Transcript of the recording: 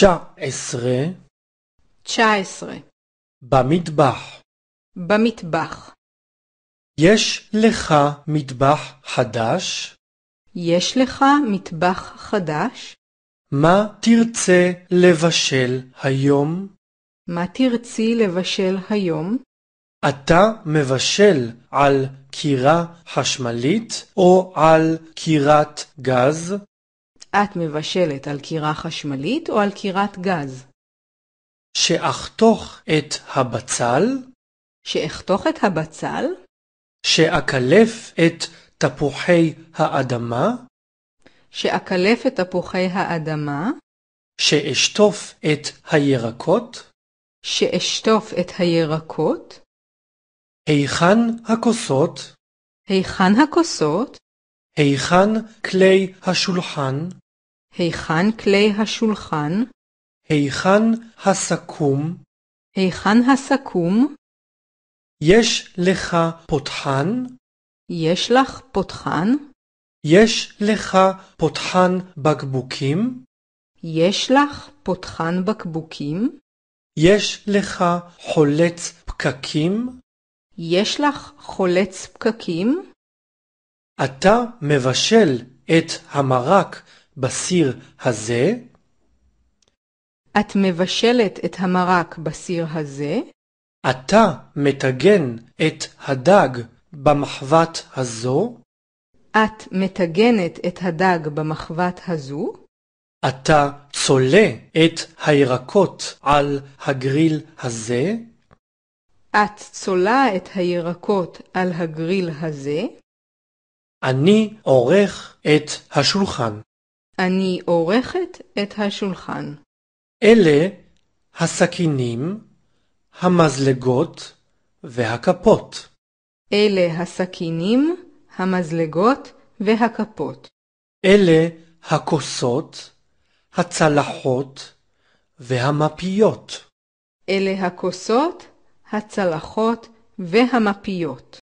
תשע עשרה. תשע עשרה. במטבח. במטבח. יש לך מטבח חדש? יש לך מטבח חדש? מה תרצה לבשל היום? מה תרצי לבשל היום? אתה מבשל על קירה חשמלית או על קירת גז? את מבשלת על קירה חשמלית או על קירת גז? שאחתוך את הבצל? שאחתוך את הבצל? שאקלף את תפוחי האדמה? שאקלף את תפוחי האדמה? שאשטוף את הירקות? שאשטוף את הירקות? היכן הכוסות? היכן הכוסות? היכן כלי השולחן? היכן כלי השולחן? היכן הסכו"ם? היכן הסכו"ם? יש לך פותחן? יש לך פותחן? יש לך פותחן בקבוקים? יש לך פותחן בקבוקים? יש לך חולץ פקקים? יש לך חולץ פקקים? אתה מבשל את המרק בסיר הזה? את מבשלת את המרק בסיר הזה? אתה מטגן את הדג במחבת הזו? את מטגנת את הדג במחבת הזו? אתה צולה את הירקות על הגריל הזה? את צולה את הירקות על הגריל הזה? אני עורך את השולחן. אני עורכת את השולחן. אלה הסכינים, המזלגות והכפות. אלה הסכינים, המזלגות והכפות. אלה הכוסות, הצלחות והמפיות. אלה הכוסות, הצלחות והמפיות.